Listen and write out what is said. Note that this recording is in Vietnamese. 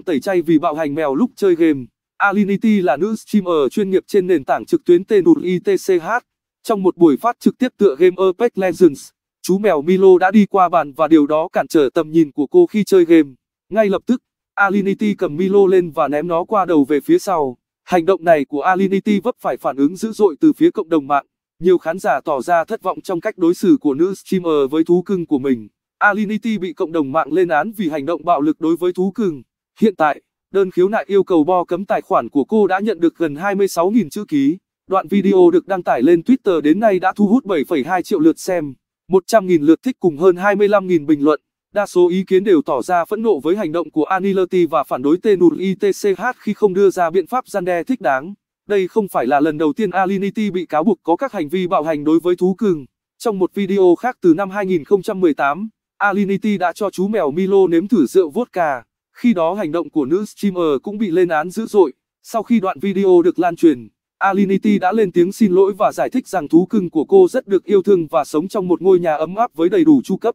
mạng tẩy chay vì bạo hành mèo lúc chơi game. Alinity là nữ streamer chuyên nghiệp trên nền tảng trực tuyến TNUITCH. Trong một buổi phát trực tiếp tựa game Apex Legends, chú mèo Milo đã đi qua bàn và điều đó cản trở tầm nhìn của cô khi chơi game. Ngay lập tức, Alinity cầm Milo lên và ném nó qua đầu về phía sau. Hành động này của Alinity vấp phải phản ứng dữ dội từ phía cộng đồng mạng. Nhiều khán giả tỏ ra thất vọng trong cách đối xử của nữ streamer với thú cưng của mình. Alinity bị cộng đồng mạng lên án vì hành động bạo lực đối với thú cưng. Hiện tại, đơn khiếu nại yêu cầu bo cấm tài khoản của cô đã nhận được gần 26.000 chữ ký. Đoạn video được đăng tải lên Twitter đến nay đã thu hút 7,2 triệu lượt xem, 100.000 lượt thích cùng hơn 25.000 bình luận. Đa số ý kiến đều tỏ ra phẫn nộ với hành động của Anilati và phản đối Tenur ITCH khi không đưa ra biện pháp gian đe thích đáng. Đây không phải là lần đầu tiên Alinity bị cáo buộc có các hành vi bạo hành đối với thú cưng. Trong một video khác từ năm 2018, Alinity đã cho chú mèo Milo nếm thử rượu vodka. Khi đó hành động của nữ streamer cũng bị lên án dữ dội. Sau khi đoạn video được lan truyền, Alinity đã lên tiếng xin lỗi và giải thích rằng thú cưng của cô rất được yêu thương và sống trong một ngôi nhà ấm áp với đầy đủ chu cấp.